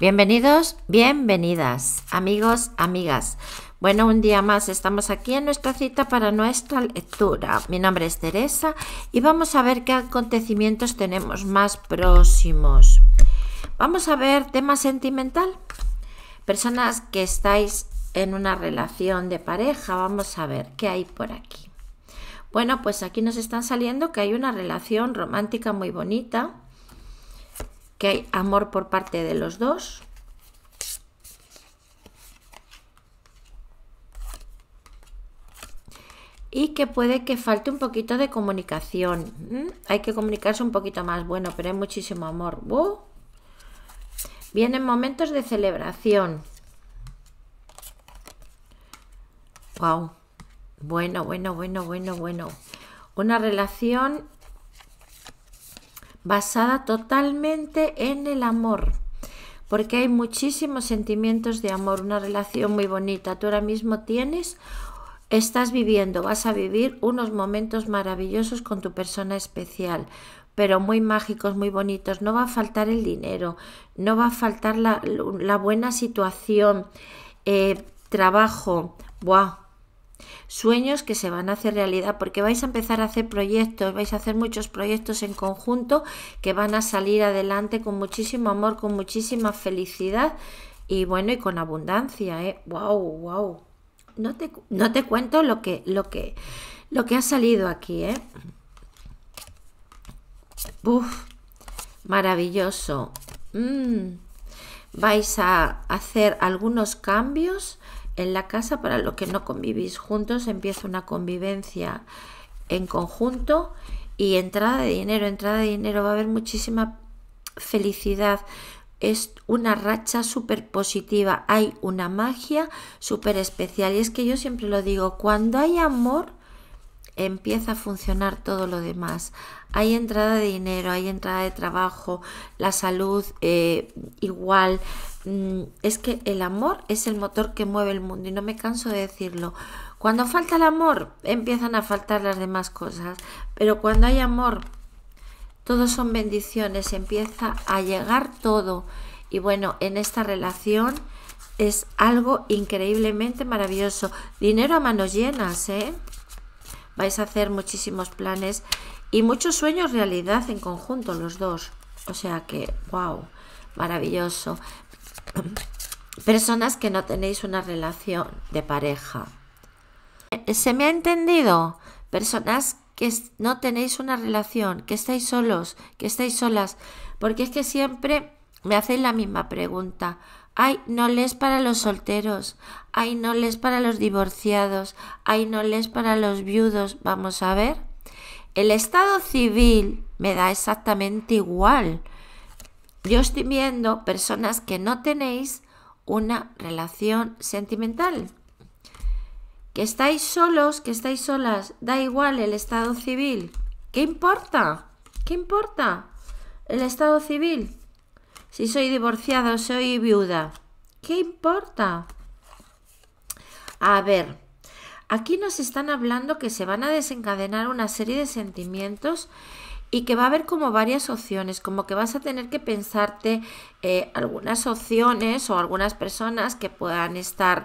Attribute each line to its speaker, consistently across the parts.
Speaker 1: Bienvenidos, bienvenidas, amigos, amigas. Bueno, un día más estamos aquí en nuestra cita para nuestra lectura. Mi nombre es Teresa y vamos a ver qué acontecimientos tenemos más próximos. Vamos a ver tema sentimental. Personas que estáis en una relación de pareja, vamos a ver qué hay por aquí. Bueno, pues aquí nos están saliendo que hay una relación romántica muy bonita que hay amor por parte de los dos. Y que puede que falte un poquito de comunicación. ¿Mm? Hay que comunicarse un poquito más. Bueno, pero hay muchísimo amor. Vienen momentos de celebración. ¡Wow! Bueno, bueno, bueno, bueno, bueno. Una relación basada totalmente en el amor. Porque hay muchísimos sentimientos de amor, una relación muy bonita. Tú ahora mismo tienes, estás viviendo, vas a vivir unos momentos maravillosos con tu persona especial pero muy mágicos, muy bonitos. No va a faltar el dinero, no va a faltar la, buena situación, eh, trabajo. ¡Buah! Sueños que se van a hacer realidad porque vais a empezar a hacer proyectos, vais a hacer muchos proyectos en conjunto que van a salir adelante con muchísimo amor, con muchísima felicidad y bueno, y con abundancia, ¡Wow, ¿eh? wow! No te, cuento lo que, lo, que, lo que ha salido aquí, ¿eh? Maravilloso. Mm. Vais a hacer algunos cambios en la casa para los que no convivís juntos, empieza una convivencia en conjunto y entrada de dinero, entrada de dinero, va a haber muchísima felicidad. Es una racha súper positiva, hay una magia súper especial. Y es que yo siempre lo digo, cuando hay amor, empieza a funcionar todo lo demás. Hay entrada de dinero, hay entrada de trabajo, la salud eh, igual. Mm, es que el amor es el motor que mueve el mundo y no me canso de decirlo. Cuando falta el amor empiezan a faltar las demás cosas, pero cuando hay amor todos son bendiciones, empieza a llegar todo. Y bueno, en esta relación es algo increíblemente maravilloso. Dinero a manos llenas, ¿eh? vais a hacer muchísimos planes y muchos sueños realidad en conjunto los dos. O sea que, wow, maravilloso. Personas que no tenéis una relación de pareja. ¿Se me ha entendido? Personas que no tenéis una relación, que estáis solos, que estáis solas. Porque es que siempre me hacéis la misma pregunta. Hay les para los solteros, hay les para los divorciados, hay les para los viudos. Vamos a ver. El Estado civil me da exactamente igual. Yo estoy viendo personas que no tenéis una relación sentimental. Que estáis solos, que estáis solas, da igual el Estado civil. ¿Qué importa? ¿Qué importa? El Estado civil. Si soy divorciada o soy viuda. ¿Qué importa? A ver, aquí nos están hablando que se van a desencadenar una serie de sentimientos y que va a haber como varias opciones, como que vas a tener que pensarte eh, algunas opciones o algunas personas que puedan estar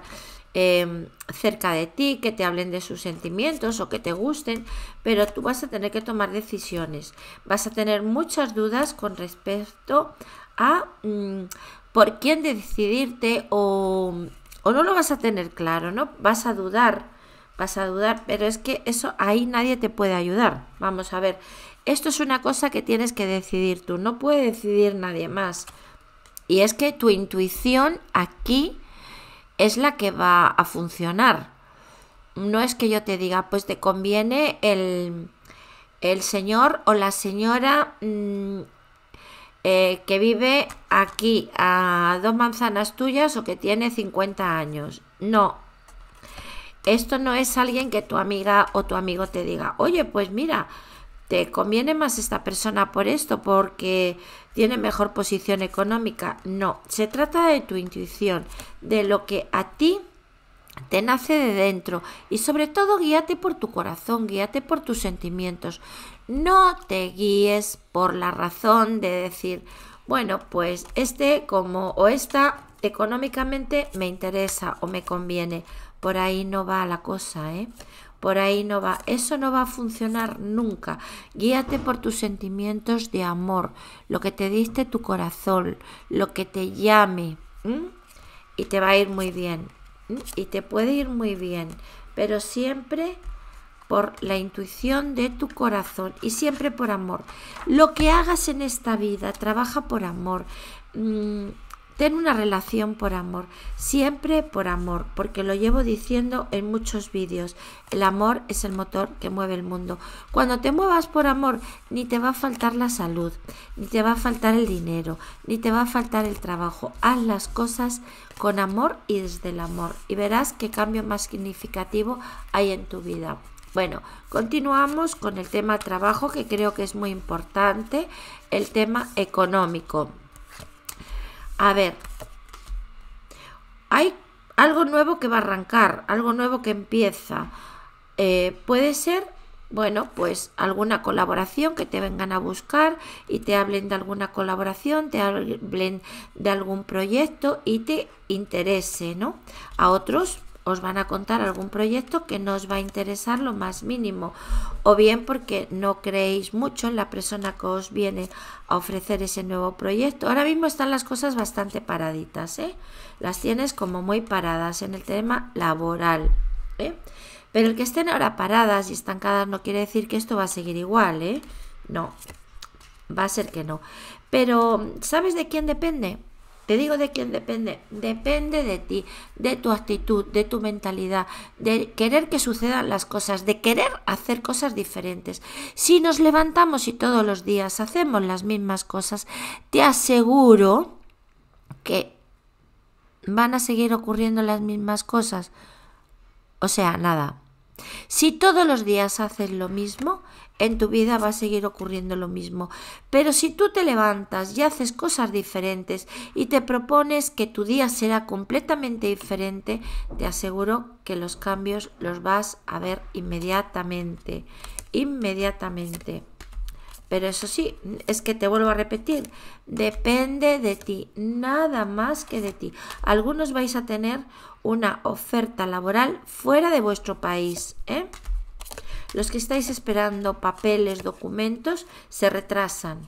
Speaker 1: Em, cerca de ti, que te hablen de sus sentimientos o que te gusten, pero tú vas a tener que tomar decisiones. Vas a tener muchas dudas con respecto a mm, por quién decidirte o, o no lo vas a tener claro, ¿no? Vas a dudar, vas a dudar, pero es que eso ahí nadie te puede ayudar. Vamos a ver, esto es una cosa que tienes que decidir tú, no puede decidir nadie más. Y es que tu intuición aquí es la que va a funcionar. No es que yo te diga, pues te conviene el, el señor o la señora mm, eh, que vive aquí a dos manzanas tuyas o que tiene 50 años. No. Esto no es alguien que tu amiga o tu amigo te diga, oye, pues mira, te conviene más esta persona por esto, porque tiene mejor posición económica. No, se trata de tu intuición, de lo que a ti te nace de dentro y sobre todo guíate por tu corazón, guíate por tus sentimientos. No te guíes por la razón de decir, bueno, pues este como o esta económicamente me interesa o me conviene. Por ahí no va la cosa, ¿eh? Por ahí no va, eso no va a funcionar nunca. Guíate por tus sentimientos de amor, lo que te diste tu corazón, lo que te llame. Y te va a ir muy bien. Y te puede ir muy bien. Pero siempre por la intuición de tu corazón y siempre por amor. Lo que hagas en esta vida, trabaja por amor. Mm, Ten una relación por amor, siempre por amor, porque lo llevo diciendo en muchos vídeos. El amor es el motor que mueve el mundo. Cuando te muevas por amor, ni te va a faltar la salud, ni te va a faltar el dinero, ni te va a faltar el trabajo. Haz las cosas con amor y desde el amor y verás qué cambio más significativo hay en tu vida. Bueno, continuamos con el tema trabajo que creo que es muy importante, el tema económico. A ver, hay algo nuevo que va a arrancar, algo nuevo que empieza. Eh, puede ser, bueno, pues alguna colaboración que te vengan a buscar y te hablen de alguna colaboración, te hablen de algún proyecto y te interese, ¿no? A otros os van a contar algún proyecto que no os va a interesar lo más mínimo o bien porque no creéis mucho en la persona que os viene a ofrecer ese nuevo proyecto. Ahora mismo están las cosas bastante paraditas, ¿eh? las tienes como muy paradas en el tema laboral. ¿eh? Pero el que estén ahora paradas y estancadas no quiere decir que esto va a seguir igual, ¿eh? No, va a ser que no. Pero, ¿sabes de quién depende? Te digo de quién depende. Depende de ti, de tu actitud, de tu mentalidad, de querer que sucedan las cosas, de querer hacer cosas diferentes. Si nos levantamos y todos los días hacemos las mismas cosas, te aseguro que van a seguir ocurriendo las mismas cosas. O sea, nada. Si todos los días haces lo mismo, en tu vida va a seguir ocurriendo lo mismo. Pero si tú te levantas y haces cosas diferentes y te propones que tu día será completamente diferente, te aseguro que los cambios los vas a ver inmediatamente. Inmediatamente. Pero eso sí, es que te vuelvo a repetir, depende de ti, nada más que de ti. Algunos vais a tener una oferta laboral fuera de vuestro país. ¿eh? Los que estáis esperando papeles, documentos, se retrasan.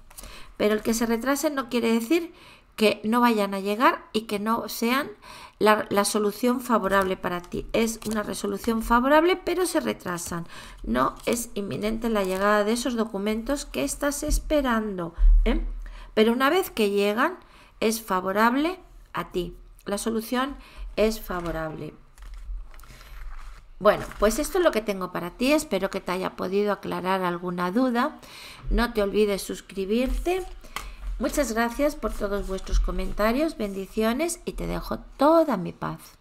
Speaker 1: Pero el que se retrasen no quiere decir que no vayan a llegar y que no sean la, solución favorable para ti. Es una resolución favorable, pero se retrasan. No es inminente la llegada de esos documentos que estás esperando. ¿eh? Pero una vez que llegan, es favorable a ti. La solución es favorable. Bueno, pues esto es lo que tengo para ti. Espero que te haya podido aclarar alguna duda. No te olvides suscribirte Muchas gracias por todos vuestros comentarios, bendiciones y te dejo toda mi paz.